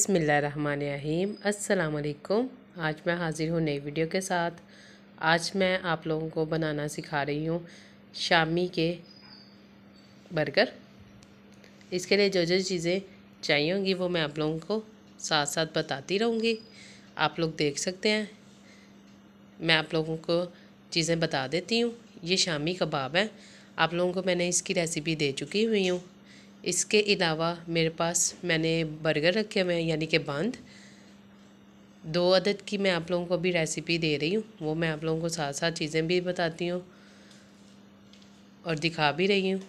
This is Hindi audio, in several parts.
बिसमीम् अल्लाम आज मैं हाज़िर हूँ नई वीडियो के साथ आज मैं आप लोगों को बनाना सिखा रही हूँ शामी के बर्गर इसके लिए जो जो चीज़ें चाहिए होंगी वो मैं आप लोगों को साथ साथ बताती रहूँगी आप लोग देख सकते हैं मैं आप लोगों को चीज़ें बता देती हूँ ये शामी कबाब है आप लोगों को मैंने इसकी रेसिपी दे चुकी हुई हूँ इसके अलावा मेरे पास मैंने बर्गर रखे हुए हैं यानी कि बंद दो अदद की मैं आप लोगों को भी रेसिपी दे रही हूँ वो मैं आप लोगों को साथ साथ चीज़ें भी बताती हूँ और दिखा भी रही हूँ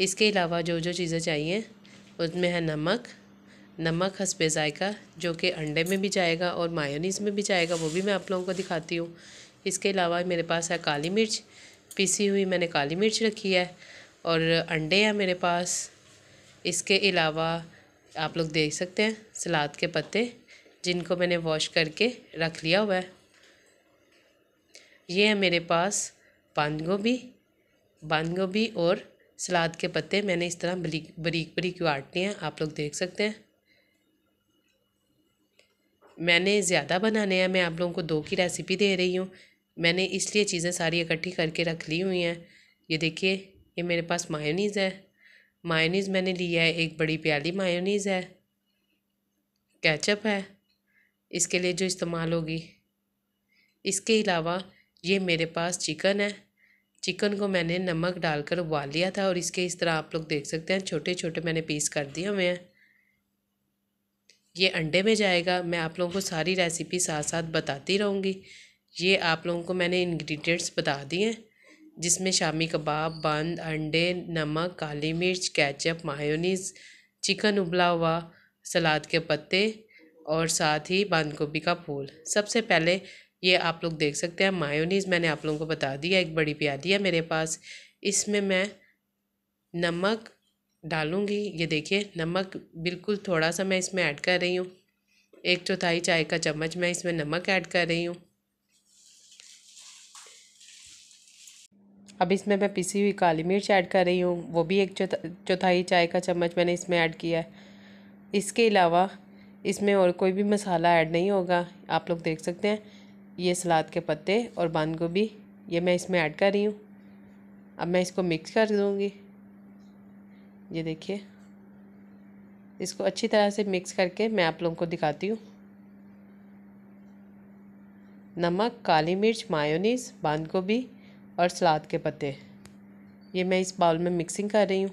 इसके अलावा जो जो चीज़ें चाहिए उसमें है नमक नमक हंसपे जायका जो कि अंडे में भी जाएगा और मायोनीस में भी जाएगा वो भी मैं आप लोगों को दिखाती हूँ इसके अलावा मेरे पास है काली मिर्च पीसी हुई मैंने काली मिर्च रखी है और अंडे हैं मेरे पास इसके अलावा आप लोग देख सकते हैं सलाद के पत्ते जिनको मैंने वॉश करके रख लिया हुआ है ये है मेरे पास बंद गोभी बंद गोभी और सलाद के पत्ते मैंने इस तरह बरीक बरीक बरीक काट लिए हैं आप लोग देख सकते हैं मैंने ज़्यादा बनाने हैं मैं आप लोगों को दो की रेसिपी दे रही हूँ मैंने इसलिए चीज़ें सारी इकट्ठी करके रख ली हुई हैं ये देखिए ये मेरे पास मायोनीज़ है मायोनीज़ मैंने लिया है एक बड़ी प्याली मायोनीज़ है कैचअप है इसके लिए जो इस्तेमाल होगी इसके अलावा ये मेरे पास चिकन है चिकन को मैंने नमक डालकर उबाल लिया था और इसके इस तरह आप लोग देख सकते हैं छोटे छोटे मैंने पीस कर दिए हुए हैं ये अंडे में जाएगा मैं आप लोगों को सारी रेसिपी साथ साथ बताती रहूँगी ये आप लोगों को मैंने इंग्रेडिएंट्स बता दिए हैं जिसमें शामी कबाब बंद अंडे नमक काली मिर्च कैचअप मायोनीस चिकन उबला हुआ सलाद के पत्ते और साथ ही बंद गोभी का फूल सबसे पहले ये आप लोग देख सकते हैं मायोनीज़ मैंने आप लोगों को बता दिया एक बड़ी प्यादी है मेरे पास इसमें मैं नमक डालूँगी ये देखिए नमक बिल्कुल थोड़ा सा मैं इसमें ऐड कर रही हूँ एक चौथाई चाय का चम्मच मैं इसमें नमक ऐड कर रही हूँ अब इसमें मैं पिसी हुई काली मिर्च ऐड कर रही हूँ वो भी एक चौथाई चाय का चम्मच मैंने इसमें ऐड किया है इसके अलावा इसमें और कोई भी मसाला ऐड नहीं होगा आप लोग देख सकते हैं ये सलाद के पत्ते और बंद गोभी ये मैं इसमें ऐड कर रही हूँ अब मैं इसको मिक्स कर दूँगी ये देखिए इसको अच्छी तरह से मिक्स करके मैं आप लोगों को दिखाती हूँ नमक काली मिर्च मायोनीस बंद गोभी और सलाद के पत्ते ये मैं इस बाउल में मिक्सिंग कर रही हूँ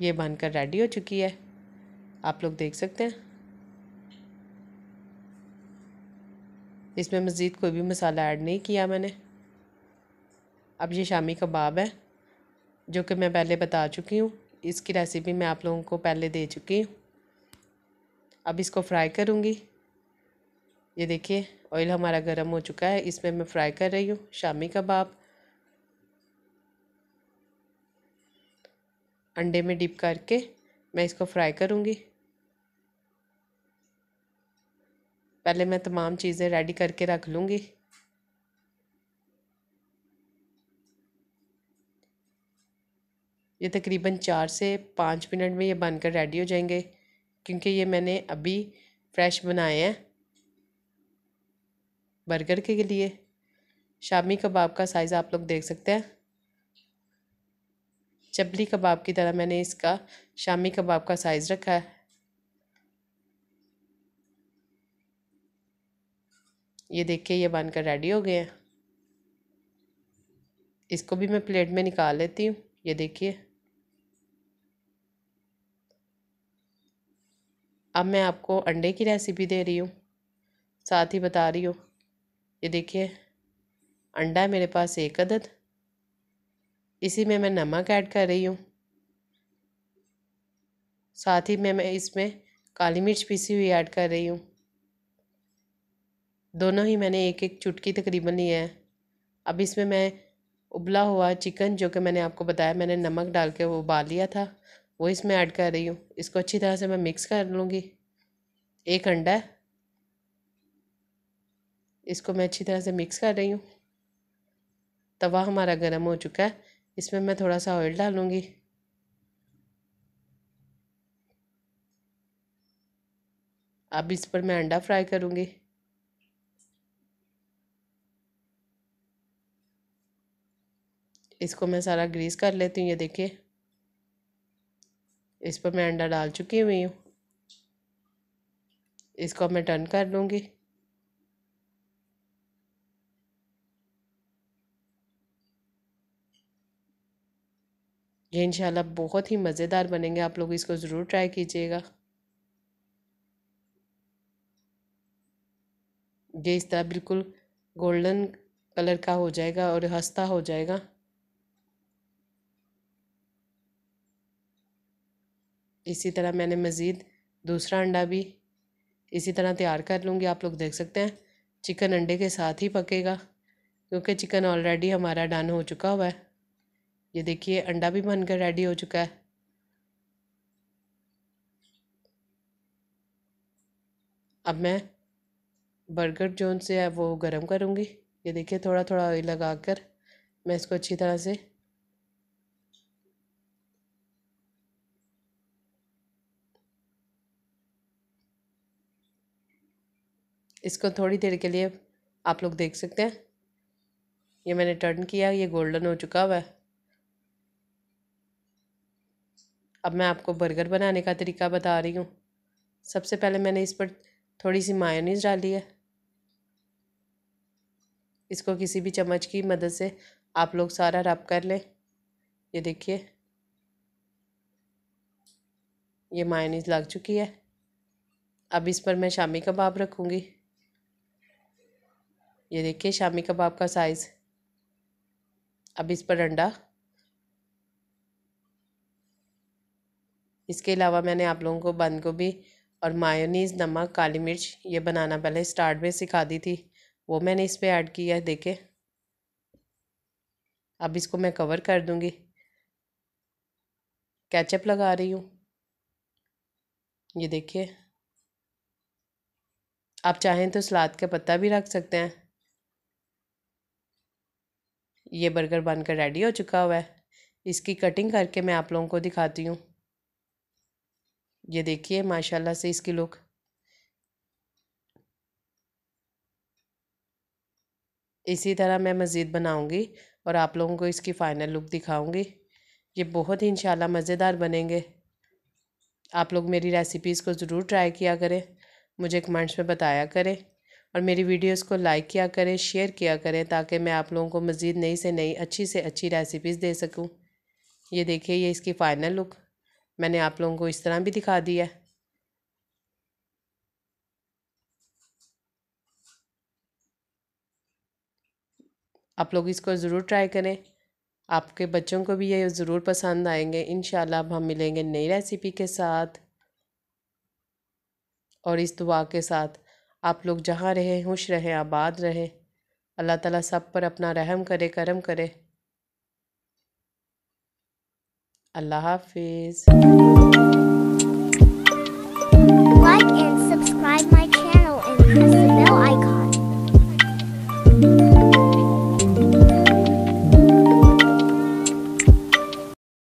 ये बनकर रेडी हो चुकी है आप लोग देख सकते हैं इसमें मज़ीद कोई भी मसाला ऐड नहीं किया मैंने अब ये शामी कबाब है जो कि मैं पहले बता चुकी हूँ इसकी रेसिपी मैं आप लोगों को पहले दे चुकी हूँ अब इसको फ्राई करूँगी ये देखिए ऑयल हमारा गर्म हो चुका है इसमें मैं फ्राई कर रही हूँ शामी कबाब अंडे में डिप करके मैं इसको फ्राई करूँगी पहले मैं तमाम चीज़ें रेडी करके रख लूँगी ये तकरीबन चार से पाँच मिनट में ये बनकर रेडी हो जाएंगे क्योंकि ये मैंने अभी फ्रेश बनाए हैं बर्गर के लिए शामी कबाब का साइज़ आप लोग देख सकते हैं चपली कबाब की तरह मैंने इसका शामी कबाब का साइज़ रखा है ये देखिए ये बनकर रेडी हो गए हैं इसको भी मैं प्लेट में निकाल लेती हूँ ये देखिए अब मैं आपको अंडे की रेसिपी दे रही हूँ साथ ही बता रही हूँ ये देखिए अंडा है मेरे पास एक अदद इसी में मैं नमक ऐड कर रही हूँ साथ ही में मैं इसमें काली मिर्च पीसी हुई ऐड कर रही हूँ दोनों ही मैंने एक एक चुटकी तकरीबन लिया है अब इसमें मैं उबला हुआ चिकन जो कि मैंने आपको बताया मैंने नमक डाल के वो उबाल लिया था वो इसमें ऐड कर रही हूँ इसको अच्छी तरह से मैं मिक्स कर लूँगी एक अंडा इसको मैं अच्छी तरह से मिक्स कर रही हूँ तवा हमारा गर्म हो चुका है इसमें मैं थोड़ा सा ऑयल डालूँगी अब इस पर मैं अंडा फ्राई करूँगी इसको मैं सारा ग्रीस कर लेती हूँ ये देखिए इस पर मैं अंडा डाल चुकी हुई हूँ इसको मैं टर्न कर लूँगी ये इन बहुत ही मज़ेदार बनेंगे आप लोग इसको ज़रूर ट्राई कीजिएगा ये इस तरह बिल्कुल गोल्डन कलर का हो जाएगा और हंसता हो जाएगा इसी तरह मैंने मज़ीद दूसरा अंडा भी इसी तरह तैयार कर लूँगी आप लोग देख सकते हैं चिकन अंडे के साथ ही पकेगा क्योंकि चिकन ऑलरेडी हमारा डन हो चुका हुआ है ये देखिए अंडा भी बनकर रेडी हो चुका है अब मैं बर्गर जोन से है वो गर्म करूँगी ये देखिए थोड़ा थोड़ा ऑयल लगा कर मैं इसको अच्छी तरह से इसको थोड़ी देर के लिए आप लोग देख सकते हैं ये मैंने टर्न किया ये गोल्डन हो चुका हुआ है अब मैं आपको बर्गर बनाने का तरीका बता रही हूँ सबसे पहले मैंने इस पर थोड़ी सी मायोनीज़ डाली है इसको किसी भी चम्मच की मदद से आप लोग सारा रब कर लें ये देखिए ये मायोनीज़ लग चुकी है अब इस पर मैं शामी कबाब रखूँगी ये देखिए शामी कबाब का साइज़ अब इस पर अंडा इसके अलावा मैंने आप लोगों को बंद गोभी और मायोनीज़ नमक काली मिर्च ये बनाना पहले स्टार्ट में सिखा दी थी वो मैंने इस पर ऐड किया है देखे अब इसको मैं कवर कर दूँगी कैचअप लगा रही हूँ ये देखिए आप चाहें तो सलाद का पत्ता भी रख सकते हैं ये बर्गर बनकर रेडी हो चुका हुआ है इसकी कटिंग करके मैं आप लोगों को दिखाती हूँ ये देखिए माशाल्लाह से इसकी लुक इसी तरह मैं मज़ीद बनाऊंगी और आप लोगों को इसकी फ़ाइनल लुक दिखाऊंगी ये बहुत ही इंशाल्लाह मज़ेदार बनेंगे आप लोग मेरी रेसिपीज़ को ज़रूर ट्राई किया करें मुझे कमेंट्स में बताया करें और मेरी वीडियोस को लाइक किया करें शेयर किया करें ताकि मैं आप लोगों को मज़ीद नई से नई अच्छी से अच्छी रेसिपीज़ दे सकूं ये देखिए ये इसकी फ़ाइनल लुक मैंने आप लोगों को इस तरह भी दिखा दिया है आप लोग इसको ज़रूर ट्राई करें आपके बच्चों को भी ये ज़रूर पसंद आएंगे इन अब हम मिलेंगे नई रेसिपी के साथ और इस दुआ के साथ आप लोग जहाँ रहें खुश रहें आबाद रहें अल्लाह ताला सब पर अपना रहम करे करम करे Allah Hafiz.